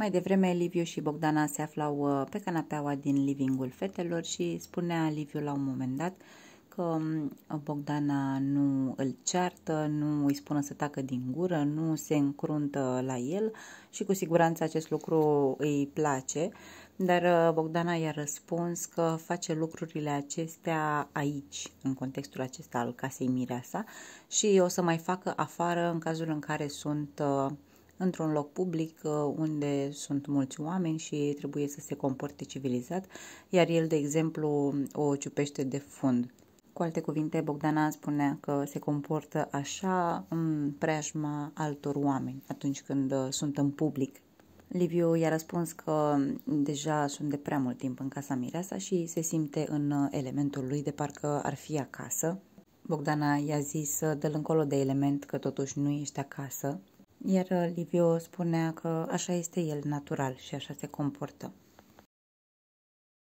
Mai devreme, Liviu și Bogdana se aflau uh, pe canapeaua din livingul fetelor și spunea Liviu la un moment dat că um, Bogdana nu îl ceartă, nu îi spune să tacă din gură, nu se încruntă la el și cu siguranță acest lucru îi place, dar uh, Bogdana i-a răspuns că face lucrurile acestea aici, în contextul acesta al casei Mireasa și o să mai facă afară în cazul în care sunt uh, într-un loc public uh, unde sunt mulți oameni și ei trebuie să se comporte civilizat, iar el, de exemplu, o ciupește de fund. Cu alte cuvinte, Bogdana spunea că se comportă așa în preajma altor oameni atunci când uh, sunt în public. Liviu i-a răspuns că deja sunt de prea mult timp în casa Mireasa și se simte în uh, elementul lui de parcă ar fi acasă. Bogdana i-a zis de încolo de element că totuși nu ești acasă iar Liviu spunea că așa este el natural și așa se comportă.